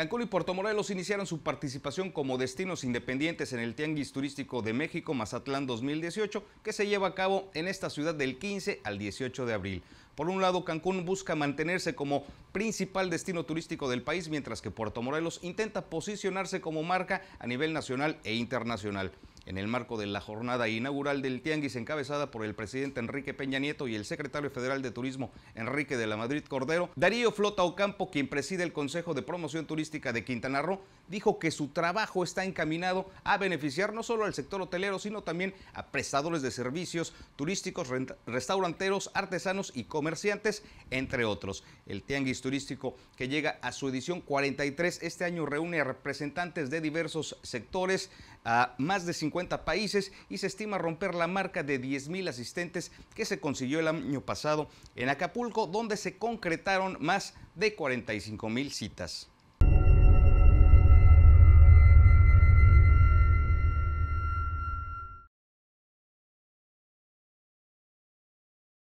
Cancún y Puerto Morelos iniciaron su participación como destinos independientes en el Tianguis Turístico de México Mazatlán 2018, que se lleva a cabo en esta ciudad del 15 al 18 de abril. Por un lado, Cancún busca mantenerse como principal destino turístico del país, mientras que Puerto Morelos intenta posicionarse como marca a nivel nacional e internacional. En el marco de la jornada inaugural del Tianguis encabezada por el presidente Enrique Peña Nieto y el secretario federal de Turismo Enrique de la Madrid Cordero, Darío Flota Ocampo, quien preside el Consejo de Promoción Turística de Quintana Roo, dijo que su trabajo está encaminado a beneficiar no solo al sector hotelero, sino también a prestadores de servicios turísticos, restauranteros, artesanos y comerciantes entre otros. El Tianguis Turístico, que llega a su edición 43 este año, reúne a representantes de diversos sectores a más de 50 países y se estima romper la marca de mil asistentes que se consiguió el año pasado en Acapulco, donde se concretaron más de 45 mil citas.